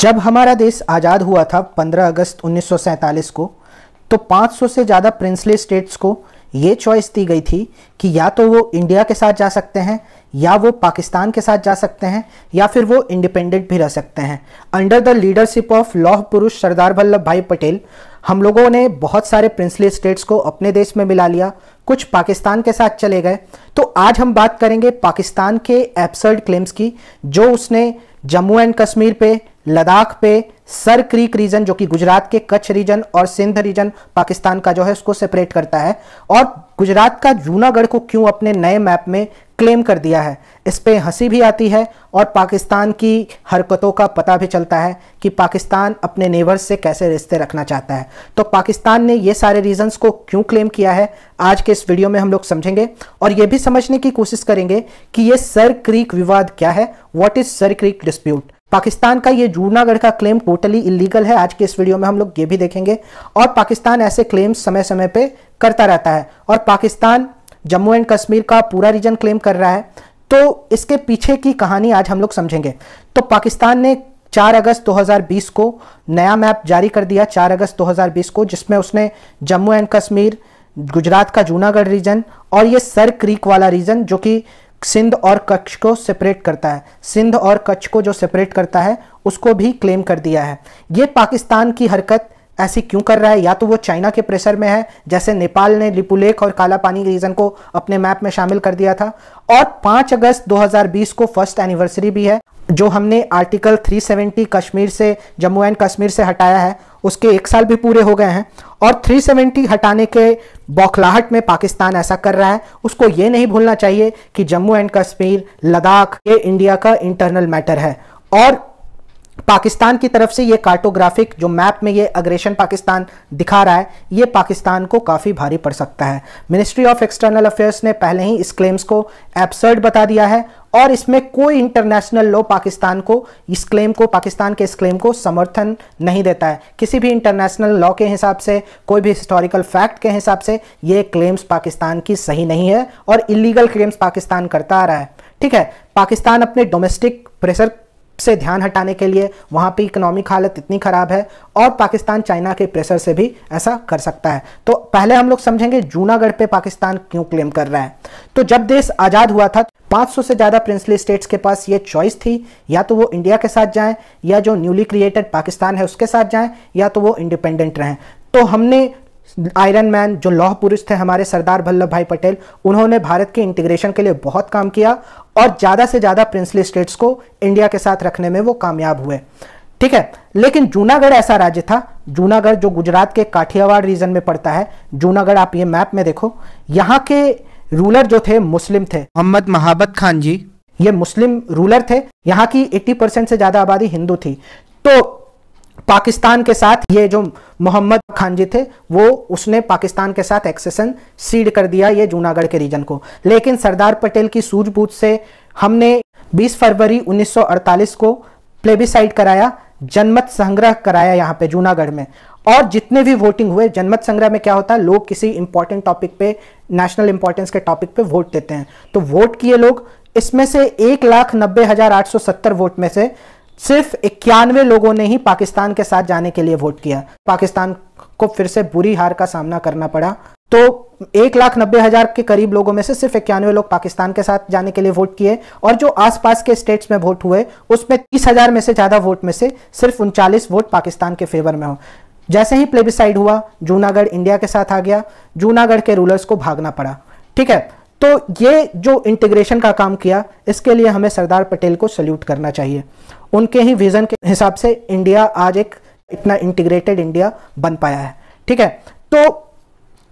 जब हमारा देश आज़ाद हुआ था 15 अगस्त 1947 को तो 500 से ज़्यादा प्रिंसली स्टेट्स को ये चॉइस दी गई थी कि या तो वो इंडिया के साथ जा सकते हैं या वो पाकिस्तान के साथ जा सकते हैं या फिर वो इंडिपेंडेंट भी रह सकते हैं अंडर द लीडरशिप ऑफ लौह पुरुष सरदार वल्लभ भाई पटेल हम लोगों ने बहुत सारे प्रिंसली स्टेट्स को अपने देश में मिला लिया कुछ पाकिस्तान के साथ चले गए तो आज हम बात करेंगे पाकिस्तान के एब्सर्ड क्लेम्स की जो उसने जम्मू एंड कश्मीर पे लद्दाख पे सर क्रीक रीजन जो कि गुजरात के कच्छ रीजन और सिंध रीजन पाकिस्तान का जो है उसको सेपरेट करता है और गुजरात का जूनागढ़ को क्यों अपने नए मैप में क्लेम कर दिया है इस पर हंसी भी आती है और पाकिस्तान की हरकतों का पता भी चलता है कि पाकिस्तान अपने नेबर्स से कैसे रिश्ते रखना चाहता है तो पाकिस्तान ने ये सारे रीजंस को क्यों क्लेम किया है आज के इस वीडियो में हम लोग समझेंगे और ये भी समझने की कोशिश करेंगे कि ये सर क्रीक विवाद क्या है what is Sir Creek dispute Pakistan का ये जूनागढ़ का क्लेम टोटली इलीगल है आज के इस वीडियो में हम लोग ये भी देखेंगे और पाकिस्तान ऐसे क्लेम्स समय समय पे करता रहता है और पाकिस्तान जम्मू एंड कश्मीर का पूरा रीजन क्लेम कर रहा है तो इसके पीछे की कहानी आज हम लोग समझेंगे तो पाकिस्तान ने 4 अगस्त 2020 को नया मैप जारी कर दिया 4 अगस्त 2020 को जिसमें उसने जम्मू एंड कश्मीर गुजरात का जूनागढ़ रीजन और ये सर क्रीक वाला रीजन जो कि सिंध और कच्छ को सेपरेट करता है सिंध और कच्छ को जो सेपरेट करता है उसको भी क्लेम कर दिया है ये पाकिस्तान की हरकत ऐसी क्यों कर रहा है या तो वो चाइना के प्रेशर में है जैसे नेपाल ने लिपुलेख और काला पानी रीजन को अपने मैप में शामिल कर दिया था और 5 अगस्त 2020 को फर्स्ट एनिवर्सरी भी है जो हमने आर्टिकल 370 कश्मीर से जम्मू एंड कश्मीर से हटाया है उसके एक साल भी पूरे हो गए हैं और 370 हटाने के बौखलाहट में पाकिस्तान ऐसा कर रहा है उसको ये नहीं भूलना चाहिए कि जम्मू एंड कश्मीर लद्दाख ये इंडिया का इंटरनल मैटर है और पाकिस्तान की तरफ से ये कार्टोग्राफिक जो मैप में ये अग्रेशन पाकिस्तान दिखा रहा है ये पाकिस्तान को काफ़ी भारी पड़ सकता है मिनिस्ट्री ऑफ एक्सटर्नल अफेयर्स ने पहले ही इस क्लेम्स को एब्सर्ड बता दिया है और इसमें कोई इंटरनेशनल लॉ पाकिस्तान को इस क्लेम को पाकिस्तान के इस क्लेम को समर्थन नहीं देता है किसी भी इंटरनेशनल लॉ के हिसाब से कोई भी हिस्टोरिकल फैक्ट के हिसाब से ये क्लेम्स पाकिस्तान की सही नहीं है और इलीगल क्लेम्स पाकिस्तान करता आ रहा है ठीक है पाकिस्तान अपने डोमेस्टिक प्रेशर से ध्यान हटाने के लिए वहाँ पे इकोनॉमिक हालत इतनी ख़राब है और पाकिस्तान चाइना के प्रेशर से भी ऐसा कर सकता है तो पहले हम लोग समझेंगे जूनागढ़ पे पाकिस्तान क्यों क्लेम कर रहा है तो जब देश आज़ाद हुआ था 500 से ज़्यादा प्रिंसली स्टेट्स के पास ये चॉइस थी या तो वो इंडिया के साथ जाएं या जो न्यूली क्रिएटेड पाकिस्तान है उसके साथ जाएं या तो वो इंडिपेंडेंट रहें तो हमने आयरन मैन जो लौह पुरुष थे हमारे सरदार वल्लभ भाई पटेल उन्होंने भारत के इंटीग्रेशन के लिए बहुत काम किया और ज़्यादा से ज़्यादा प्रिंसली स्टेट्स को इंडिया के साथ रखने में वो कामयाब हुए ठीक है लेकिन जूनागढ़ ऐसा राज्य था जूनागढ़ जो गुजरात के काठियावाड़ रीजन में पड़ता है जूनागढ़ आप ये मैप में देखो यहाँ के रूलर जो थे मुस्लिम थे मोहम्मद महाबत खान जी ये मुस्लिम रूलर थे यहाँ की 80 परसेंट से ज़्यादा आबादी हिंदू थी तो पाकिस्तान के साथ ये जो मोहम्मद खान जी थे वो उसने पाकिस्तान के साथ एक्सेशन सीड कर दिया ये जूनागढ़ के रीजन को लेकिन सरदार पटेल की सूझबूझ से हमने 20 फरवरी 1948 को प्लेबिसाइड कराया जनमत संग्रह कराया यहाँ पे जूनागढ़ में और जितने भी वोटिंग हुए जनमत संग्रह में क्या होता है लोग किसी इंपॉर्टेंट टॉपिक पे नेशनल इंपॉर्टेंस के टॉपिक पे वोट देते हैं तो वोट किए लोग इसमें से एक लाख नब्बे हजार आठ सौ सत्तर वोट में से सिर्फ इक्यानवे लोगों ने ही पाकिस्तान के साथ जाने के लिए वोट किया पाकिस्तान को फिर से बुरी हार का सामना करना पड़ा तो एक लाख नब्बे हजार के करीब लोगों में से सिर्फ इक्यानवे लोग पाकिस्तान के साथ जाने के लिए वोट किए और जो आसपास के स्टेट्स में वोट हुए उसमें तीस हजार में से ज्यादा वोट में से सिर्फ उनचालीस वोट पाकिस्तान के फेवर में हो जैसे ही प्लेबिसाइड हुआ जूनागढ़ इंडिया के साथ आ गया जूनागढ़ के रूलर्स को भागना पड़ा ठीक है तो ये जो इंटीग्रेशन का काम किया इसके लिए हमें सरदार पटेल को सल्यूट करना चाहिए उनके ही विज़न के हिसाब से इंडिया आज एक इतना इंटीग्रेटेड इंडिया बन पाया है ठीक है तो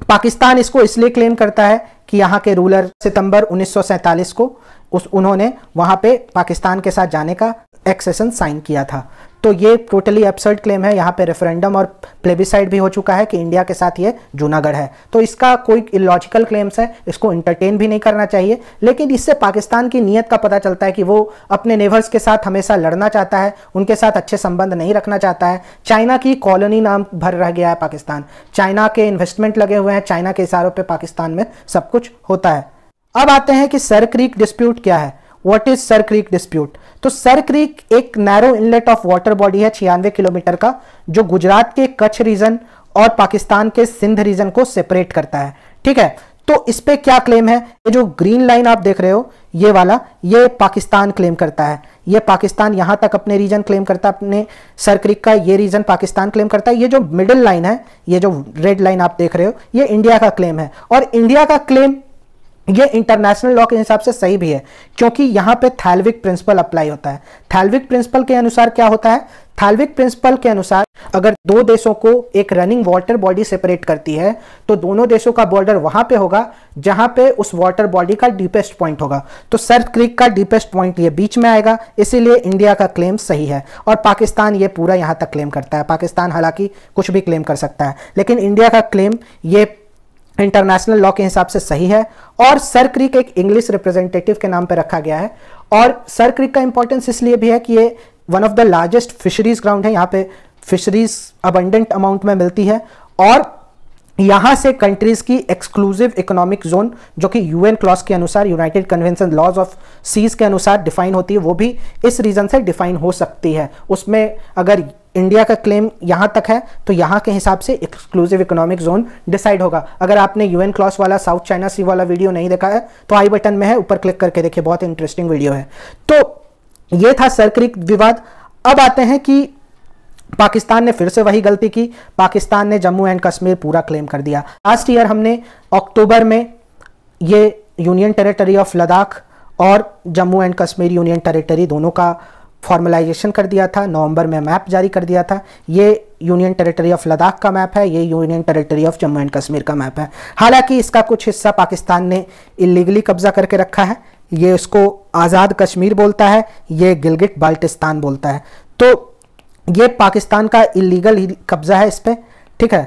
पाकिस्तान इसको इसलिए क्लेम करता है कि यहाँ के रूलर सितंबर उन्नीस को उस उन्होंने वहाँ पे पाकिस्तान के साथ जाने का एक्सेशन साइन किया था तो ये टोटली एब्सर्ड क्लेम है यहाँ पे रेफरेंडम और प्लेबिसाइड भी हो चुका है कि इंडिया के साथ ये जूनागढ़ है तो इसका कोई इलॉजिकल क्लेम्स है इसको इंटरटेन भी नहीं करना चाहिए लेकिन इससे पाकिस्तान की नीयत का पता चलता है कि वो अपने नेवर्स के साथ हमेशा लड़ना चाहता है उनके साथ अच्छे संबंध नहीं रखना चाहता है चाइना की कॉलोनी नाम भर रह गया है पाकिस्तान चाइना के इन्वेस्टमेंट लगे हुए हैं चाइना के इशारों पर पाकिस्तान में सब कुछ होता है अब आते हैं कि सर क्रीक डिस्प्यूट क्या है what is Sir Creek dispute तो सर क्रीक एक narrow inlet of water body है छियानवे किलोमीटर का जो गुजरात के कच्छ रीजन और पाकिस्तान के सिंध रीजन को सेपरेट करता है ठीक है तो इस पे क्या क्लेम है ये जो ग्रीन लाइन आप देख रहे हो ये वाला ये पाकिस्तान क्लेम करता है ये पाकिस्तान यहां तक अपने रीजन क्लेम करता है अपने सर क्रिक का ये रीजन पाकिस्तान क्लेम करता है ये जो मिडिल लाइन है ये जो रेड लाइन आप देख रहे हो ये इंडिया का क्लेम है और इंडिया का क्लेम ये इंटरनेशनल लॉ के हिसाब से सही भी है क्योंकि यहाँ पे थैल्विक प्रिंसिपल अप्लाई होता है थैल्विक प्रिंसिपल के अनुसार क्या होता है थैल्विक प्रिंसिपल के अनुसार अगर दो देशों को एक रनिंग वाटर बॉडी सेपरेट करती है तो दोनों देशों का बॉर्डर वहां पे होगा जहां पे उस वाटर बॉडी का डीपेस्ट पॉइंट होगा तो सर्च क्रिक का डीपेस्ट पॉइंट ये बीच में आएगा इसीलिए इंडिया का क्लेम सही है और पाकिस्तान ये पूरा यहां तक क्लेम करता है पाकिस्तान हालांकि कुछ भी क्लेम कर सकता है लेकिन इंडिया का क्लेम ये इंटरनेशनल लॉ के हिसाब से सही है और सर क्रिक एक इंग्लिश रिप्रेजेंटेटिव के नाम पर रखा गया है और सर क्रिक का इंपॉर्टेंस इसलिए भी है कि ये one of the largest fisheries ground है यहाँ पे फिशरीज अबंडेंट अमाउंट में मिलती है और यहाँ से कंट्रीज की एक्सक्लूसिव इकोनॉमिक जोन जो कि यूएन क्लॉज के अनुसार United Convention laws of seas के अनुसार डिफाइन होती है वो भी इस रीजन से डिफाइन हो सकती है उसमें अगर इंडिया का क्लेम यहाँ तक है तो यहाँ के हिसाब से एक्सक्लूसिव इकोनॉमिक जोन डिसाइड होगा अगर आपने यूएन क्लॉस वाला साउथ चाइना सी वाला वीडियो नहीं देखा है तो आई बटन में है ऊपर क्लिक करके देखिए बहुत इंटरेस्टिंग वीडियो है तो ये था सरक्रिक विवाद अब आते हैं कि पाकिस्तान ने फिर से वही गलती की पाकिस्तान ने जम्मू एंड कश्मीर पूरा क्लेम कर दिया लास्ट ईयर हमने अक्टूबर में ये यूनियन टेरिटरी ऑफ लद्दाख और Jammu and Kashmir union territory दोनों का फॉर्मलाइजेशन कर दिया था नवंबर में मैप जारी कर दिया था ये यूनियन टेरिटरी ऑफ लद्दाख का मैप है ये union territory of Jammu and Kashmir का मैप है हालांकि इसका कुछ हिस्सा पाकिस्तान ने इलीगली कब्जा करके रखा है ये उसको आज़ाद कश्मीर बोलता है ये गिलगिट बाल्टिस्तान बोलता है तो ये पाकिस्तान का इलीगल कब्जा है इस पर ठीक है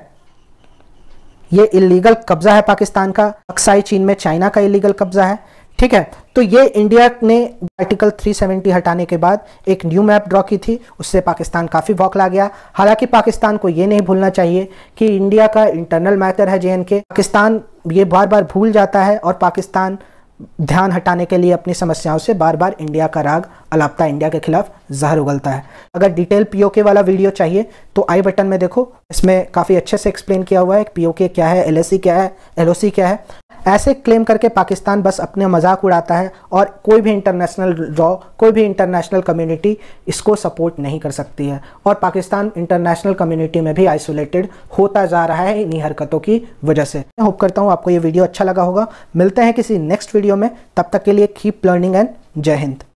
ये इलीगल कब्जा है पाकिस्तान का अक्साई चीन में चाइना का इलीगल कब्जा है ठीक है तो ये इंडिया ने आर्टिकल 370 हटाने के बाद एक न्यू मैप ड्रॉ की थी उससे पाकिस्तान काफ़ी बौखला गया हालांकि पाकिस्तान को ये नहीं भूलना चाहिए कि इंडिया का इंटरनल मैटर है जे पाकिस्तान ये बार बार भूल जाता है और पाकिस्तान ध्यान हटाने के लिए अपनी समस्याओं से बार बार इंडिया का राग अलापता इंडिया के खिलाफ जहर उगलता है अगर डिटेल पीओके वाला वीडियो चाहिए तो आई बटन में देखो इसमें काफ़ी अच्छे से एक्सप्लेन किया हुआ है पीओके क्या है एलएसी e क्या है एलओसी क्या है ऐसे क्लेम करके पाकिस्तान बस अपने मजाक उड़ाता है और कोई भी इंटरनेशनल लॉ कोई भी इंटरनेशनल कम्युनिटी इसको सपोर्ट नहीं कर सकती है और पाकिस्तान इंटरनेशनल कम्युनिटी में भी आइसोलेटेड होता जा रहा है इन्हीं हरकतों की वजह से मैं होप करता हूँ आपको ये वीडियो अच्छा लगा होगा मिलते हैं किसी नेक्स्ट वीडियो में तब तक के लिए कीप लर्निंग एंड जय हिंद